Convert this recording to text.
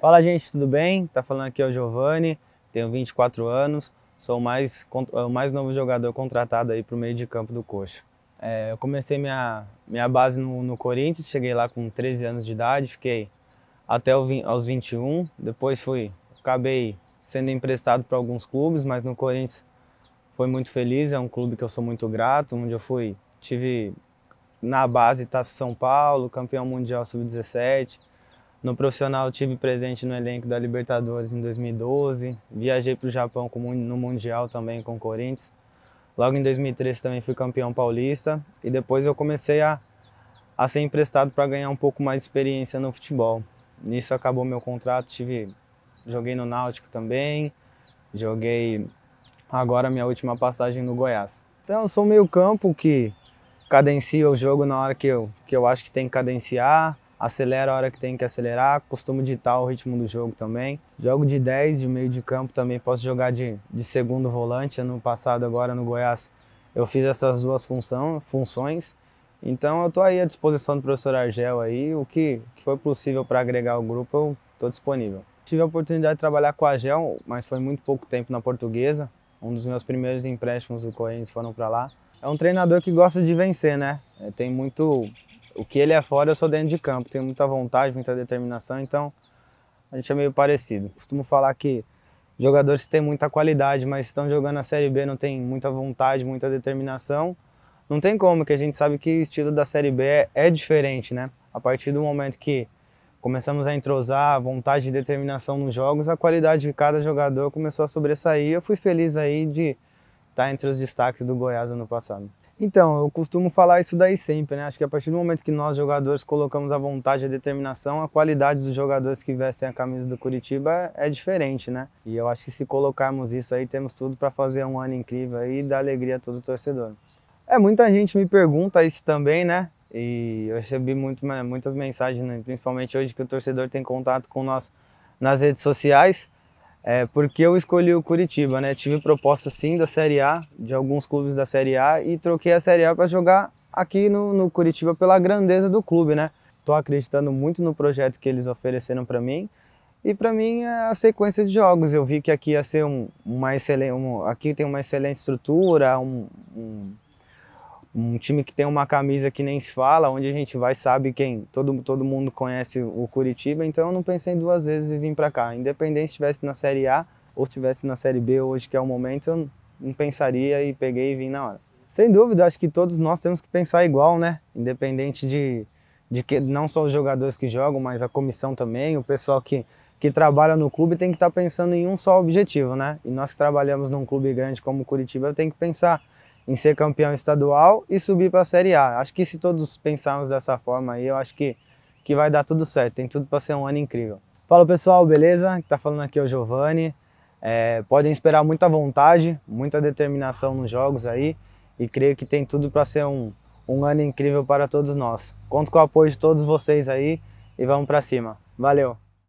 Fala gente, tudo bem? Tá falando aqui é o Giovanni, tenho 24 anos, sou o mais, o mais novo jogador contratado aí pro meio de campo do Coxa. É, eu comecei minha, minha base no, no, Corinthians, cheguei lá com 13 anos de idade, fiquei até o, aos 21, depois fui, acabei sendo emprestado para alguns clubes, mas no Corinthians foi muito feliz, é um clube que eu sou muito grato, onde eu fui, tive na base Taça tá, São Paulo, campeão mundial sub-17, no profissional tive presente no elenco da Libertadores em 2012, viajei para o Japão no Mundial também com o Corinthians. Logo em 2013 também fui campeão paulista e depois eu comecei a, a ser emprestado para ganhar um pouco mais de experiência no futebol. Nisso acabou meu contrato, tive joguei no Náutico também, joguei agora minha última passagem no Goiás. Então eu sou meio campo que cadencia o jogo na hora que eu, que eu acho que tem que cadenciar acelera a hora que tem que acelerar, costumo ditar o ritmo do jogo também. Jogo de 10, de meio de campo também, posso jogar de, de segundo volante. Ano passado, agora no Goiás, eu fiz essas duas função, funções. Então eu estou aí à disposição do professor Argel aí, o que, que foi possível para agregar o grupo, eu estou disponível. Tive a oportunidade de trabalhar com a Argel, mas foi muito pouco tempo na portuguesa. Um dos meus primeiros empréstimos do Corinthians foram para lá. É um treinador que gosta de vencer, né? É, tem muito o que ele é fora, eu sou dentro de campo. Tenho muita vontade, muita determinação, então a gente é meio parecido. Costumo falar que jogadores têm muita qualidade, mas estão jogando a Série B, não tem muita vontade, muita determinação. Não tem como, que a gente sabe que o estilo da Série B é, é diferente, né? A partir do momento que começamos a entrosar a vontade e determinação nos jogos, a qualidade de cada jogador começou a sobressair. Eu fui feliz aí de estar entre os destaques do Goiás ano passado. Então, eu costumo falar isso daí sempre, né? Acho que a partir do momento que nós jogadores colocamos a vontade e a determinação, a qualidade dos jogadores que vestem a camisa do Curitiba é diferente, né? E eu acho que se colocarmos isso aí, temos tudo para fazer um ano incrível e dar alegria a todo torcedor. É, muita gente me pergunta isso também, né? E eu recebi muito, muitas mensagens, né? principalmente hoje que o torcedor tem contato com nós nas redes sociais é, porque eu escolhi o Curitiba, né? Tive proposta sim da Série A, de alguns clubes da Série A, e troquei a Série A para jogar aqui no, no, Curitiba pela grandeza do clube, né? Tô acreditando muito no projeto que eles ofereceram para mim e para mim é a sequência de jogos. Eu vi que aqui ia ser um, uma excelente, um, aqui tem uma excelente estrutura, um, um um time que tem uma camisa que nem se fala, onde a gente vai sabe quem, todo, todo mundo conhece o Curitiba, então eu não pensei duas vezes e vim para cá. Independente se estivesse na Série A ou se estivesse na Série B hoje, que é o momento, eu não pensaria e peguei e vim na hora. Sem dúvida, acho que todos nós temos que pensar igual, né? Independente de, de que não só os jogadores que jogam, mas a comissão também, o pessoal que, que trabalha no clube tem que estar tá pensando em um só objetivo, né? E nós que trabalhamos num clube grande como o Curitiba, tem que pensar em ser campeão estadual e subir para a Série A. Acho que se todos pensarmos dessa forma aí, eu acho que, que vai dar tudo certo. Tem tudo para ser um ano incrível. Fala pessoal, beleza? Está falando aqui é o Giovanni. É, podem esperar muita vontade, muita determinação nos jogos aí e creio que tem tudo para ser um, um ano incrível para todos nós. Conto com o apoio de todos vocês aí e vamos para cima. Valeu!